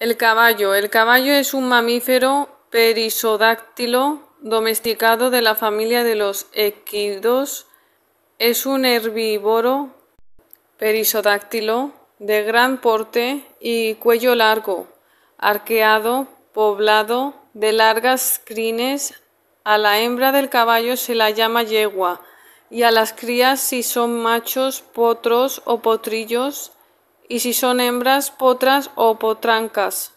El caballo. El caballo es un mamífero perisodáctilo domesticado de la familia de los equidos. Es un herbívoro perisodáctilo de gran porte y cuello largo, arqueado, poblado de largas crines. A la hembra del caballo se la llama yegua y a las crías si son machos, potros o potrillos y si son hembras, potras o potrancas.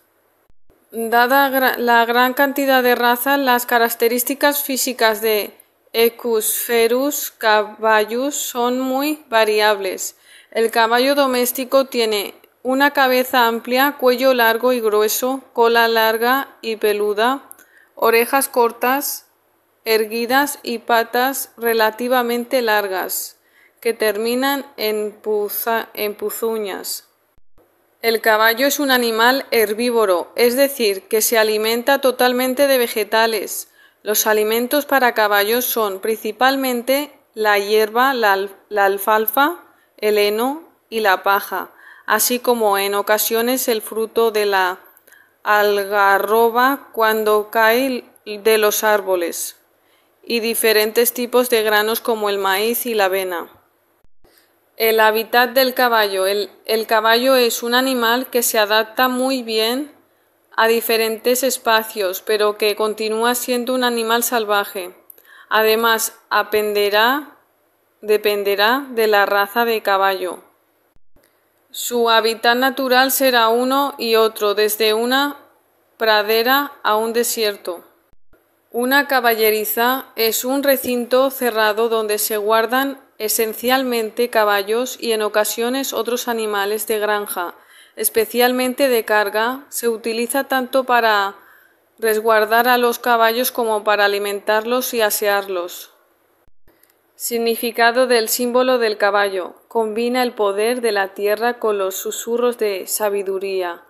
Dada la gran cantidad de raza, las características físicas de Equus ferus caballus son muy variables. El caballo doméstico tiene una cabeza amplia, cuello largo y grueso, cola larga y peluda, orejas cortas, erguidas y patas relativamente largas que terminan en, en puzuñas. El caballo es un animal herbívoro, es decir, que se alimenta totalmente de vegetales. Los alimentos para caballos son principalmente la hierba, la, la alfalfa, el heno y la paja, así como en ocasiones el fruto de la algarroba cuando cae de los árboles, y diferentes tipos de granos como el maíz y la avena. El hábitat del caballo. El, caballo es un animal que se adapta muy bien a diferentes espacios, pero que continúa siendo un animal salvaje. Además, dependerá de la raza de caballo. Su hábitat natural será uno y otro, desde una pradera a un desierto. Una caballeriza es un recinto cerrado donde se guardan esencialmente caballos y en ocasiones otros animales de granja, especialmente de carga, se utiliza tanto para resguardar a los caballos como para alimentarlos y asearlos. Significado del símbolo del caballo. Combina el poder de la tierra con los susurros de sabiduría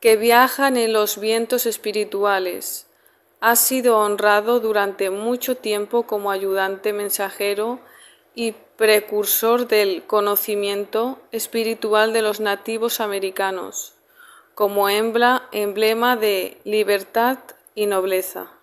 que viajan en los vientos espirituales. Ha sido honrado durante mucho tiempo como ayudante mensajero y precursor del conocimiento espiritual de los nativos americanos, como emblema de libertad y nobleza.